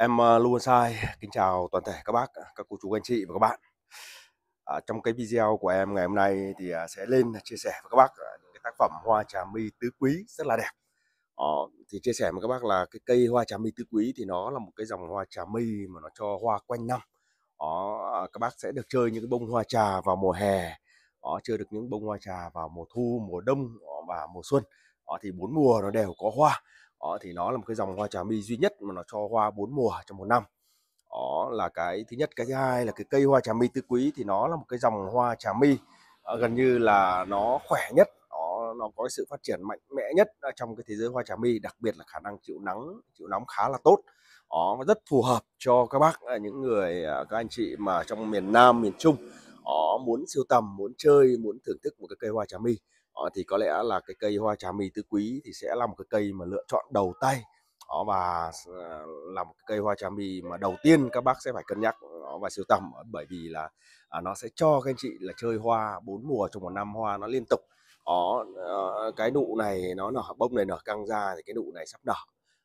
Em ờ, luôn sai. Kính chào toàn thể các bác, các cô chú anh chị và các bạn. À, trong cái video của em ngày hôm nay thì ờ, sẽ lên chia sẻ với các bác những cái tác phẩm hoa trà mi tứ quý rất là đẹp. Ờ, thì chia sẻ với các bác là cái cây hoa trà mi tứ quý thì nó là một cái dòng hoa trà mi mà nó cho hoa quanh năm. Đó, các bác sẽ được chơi những cái bông hoa trà vào mùa hè, đó, chơi được những bông hoa trà vào mùa thu, mùa đông và mùa xuân. Đó, thì bốn mùa nó đều có hoa đó, thì nó là một cái dòng hoa trà mi duy nhất mà nó cho hoa bốn mùa trong một năm đó là cái thứ nhất cái thứ hai là cái cây hoa trà mi tứ quý thì nó là một cái dòng hoa trà mi ờ, gần như là nó khỏe nhất nó nó có sự phát triển mạnh mẽ nhất trong cái thế giới hoa trà mi đặc biệt là khả năng chịu nắng chịu nóng khá là tốt nó rất phù hợp cho các bác ờ, những người ờ, các anh chị mà trong miền Nam miền Trung họ muốn siêu tầm muốn chơi muốn thưởng thức một cái cây hoa trà mi họ ờ, thì có lẽ là cái cây hoa trà mi tứ quý thì sẽ là một cái cây mà lựa chọn đầu tay đó ờ, và ờ, là một cây hoa trà mi mà đầu tiên các bác sẽ phải cân nhắc và siêu tầm bởi vì là à, nó sẽ cho các anh chị là chơi hoa bốn mùa trong một năm hoa nó liên tục đó cái nụ này nó nở bông này nở căng ra thì cái nụ này sắp nở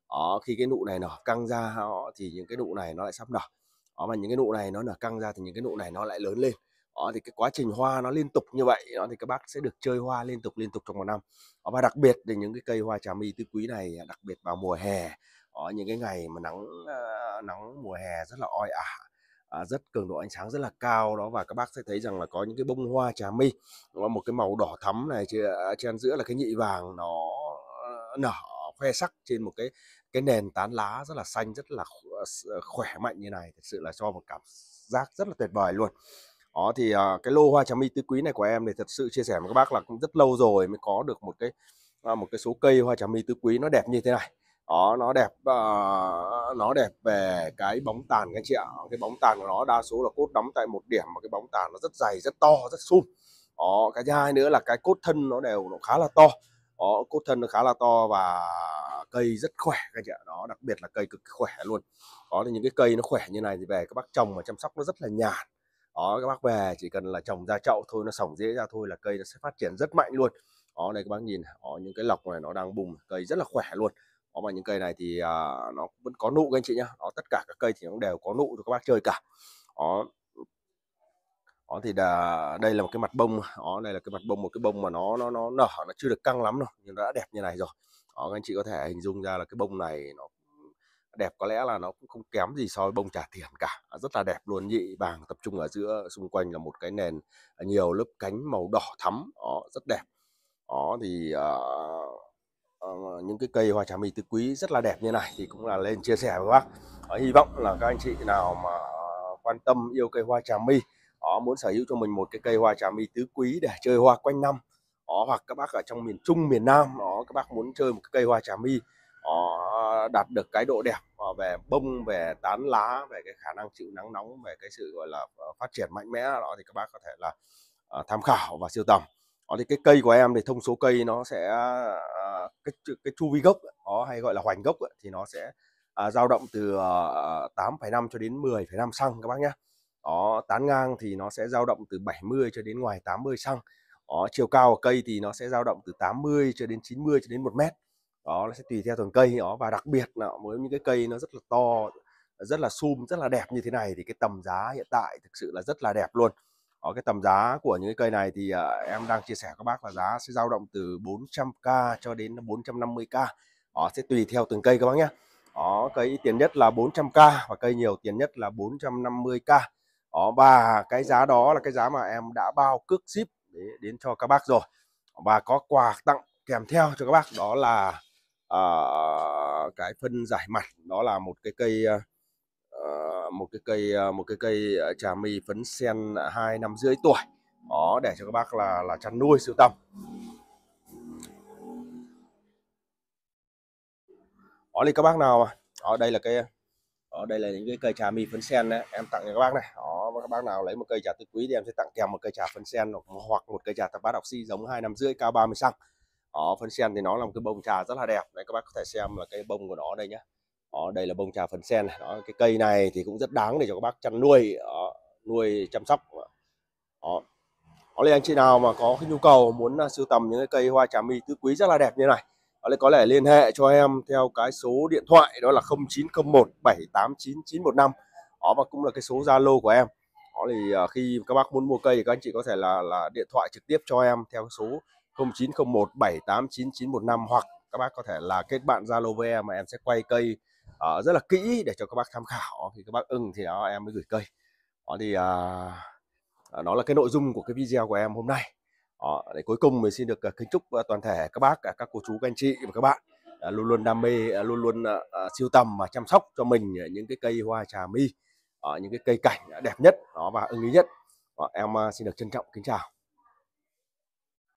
đó, khi cái nụ này nở căng ra thì những cái nụ này nó lại sắp nở đó, mà những cái nụ này nó nở căng ra thì những cái nụ này nó lại lớn lên đó, thì cái quá trình hoa nó liên tục như vậy đó, thì các bác sẽ được chơi hoa liên tục liên tục trong một năm đó, và đặc biệt thì những cái cây hoa trà mi tứ quý này à, đặc biệt vào mùa hè đó, những cái ngày mà nắng ờ, nắng mùa hè rất là oi ả à, rất cường độ ánh sáng rất là cao đó và các bác sẽ thấy rằng là có những cái bông hoa trà mi một cái màu đỏ thắm này trên à, giữa là cái nhị vàng nó ờ, nở khoe sắc trên một cái cái nền tán lá rất là xanh rất là ờ, khỏe mạnh như này thật sự là cho một cảm giác rất là tuyệt vời luôn đó thì uh, cái lô hoa trà mi tứ quý này của em thì thật sự chia sẻ với các bác là cũng rất lâu rồi mới có được một cái uh, một cái số cây hoa trà mi tứ quý nó đẹp như thế này đó nó đẹp uh, nó đẹp về cái bóng tàn các chị ạ cái bóng tàn của nó đa số là cốt đóng tại một điểm mà cái bóng tàn nó rất dày rất to rất sung. đó cái thứ hai nữa là cái cốt thân nó đều nó khá là to đó cốt thân nó khá là to và cây rất khỏe các chị ạ đó đặc biệt là cây cực khỏe luôn đó thì những cái cây nó khỏe như này thì về các bác trồng mà chăm sóc nó rất là nhàn đó các bác về chỉ cần là trồng ra chậu thôi nó sổng dễ ra thôi là cây nó sẽ phát triển rất mạnh luôn đó đây các bác nhìn đó, những cái lọc này nó đang bùng cây rất là khỏe luôn đó mà những cây này thì à, nó vẫn có nụ các anh chị nhá đó tất cả các cây thì nó đều có nụ cho các bác chơi cả đó đó thì đà, đây là một cái mặt bông đó đây là cái mặt bông một cái bông mà nó nó nó nở nó chưa được căng lắm đâu nhưng nó đã đẹp như này rồi đó các anh chị có thể hình dung ra là cái bông này nó đẹp có lẽ là nó cũng không kém gì so với bông trà thiền cả à, rất là đẹp luôn nhị vàng tập trung ở giữa xung quanh là một cái nền à, nhiều lớp cánh màu đỏ thắm đó, ờ, rất đẹp đó thì uh, uh, những cái cây hoa trà mì tứ quý rất là đẹp như này thì cũng là lên chia sẻ với bác uh, hy vọng là các anh chị nào mà quan tâm yêu cây hoa trà mi đó, muốn sở hữu cho mình một cái cây hoa trà mi tứ quý để chơi hoa quanh năm đó, hoặc các bác ở trong miền Trung miền Nam đó các bác muốn chơi một cái cây hoa trà mi đạt được cái độ đẹp ờ, về bông về tán lá về cái khả năng chịu nắng nóng về cái sự gọi là ờ, phát triển mạnh mẽ đó thì các bác có thể là ờ, tham khảo và siêu tầm đó thì cái cây của em thì thông số cây nó sẽ cái cái chu vi gốc nó hay gọi là hoành gốc thì nó sẽ à, dao động từ 8,5 cho đến 10,5 xăng các bác nhé đó tán ngang thì nó sẽ dao động từ 70 cho đến ngoài 80 xăng đó, chiều cao của cây thì nó sẽ dao động từ 80 cho đến 90 cho đến 1 mét đó nó sẽ tùy theo từng cây đó và đặc biệt là với những cái cây nó rất là to rất là sum rất là đẹp như thế này thì cái tầm giá hiện tại thực sự là rất là đẹp luôn ở cái tầm giá của những cái cây này thì uh, em đang chia sẻ các bác là giá sẽ dao động từ 400k cho đến 450k đó sẽ tùy theo từng cây các bác nhé đó cây tiền nhất là 400k và cây nhiều tiền nhất là 450k đó và cái giá đó là cái giá mà em đã bao cước ship để đến cho các bác rồi và có quà tặng kèm theo cho các bác đó là uh, cái phân giải mặt đó là một cái cây uh, một cái cây một cái cây trà mì phấn sen hai năm rưỡi tuổi đó để cho các bác là là chăn nuôi sưu tầm đó thì các bác nào mà đó đây là cái đó đây là những cái cây trà mì phấn sen đấy em tặng cho các bác này đó các bác nào lấy một cây trà tứ quý thì em sẽ tặng kèm một cây trà phấn sen hoặc một cây trà thập bát oxy giống hai năm rưỡi cao 30 xăng đó, phân sen thì nó là một cái bông trà rất là đẹp. Đấy các bác có thể xem là cái bông của nó đây nhá. Đó, đây là bông trà phân sen này. Đó, cái cây này thì cũng rất đáng để cho các bác chăn nuôi, đó, nuôi chăm sóc. Đó. Có lẽ anh chị nào mà có cái nhu cầu muốn à, sưu tầm những cái cây hoa trà mi tứ quý rất là đẹp như này đó là có thể liên hệ cho em theo cái số điện thoại đó là 0901 789915 đó và cũng là cái số Zalo của em đó thì à, khi các bác muốn mua cây thì các anh chị có thể là là điện thoại trực tiếp cho em theo số 0901 789 hoặc các bác có thể là kết bạn Zalo với em mà em sẽ quay cây uh, rất là kỹ để cho các bác tham khảo thì các bác ưng thì đó, em mới gửi cây đó thì uh, đó là cái nội dung của cái video của em hôm nay đó, để cuối cùng mình xin được ờ, kính chúc ờ, toàn thể các bác à, các cô chú các anh chị và các bạn uh, luôn luôn đam mê uh, luôn luôn uh, siêu tầm và chăm sóc cho mình những cái cây hoa trà mi uh, những cái cây cảnh đẹp nhất đó và ưng ý nhất đó, em uh, xin được trân trọng kính chào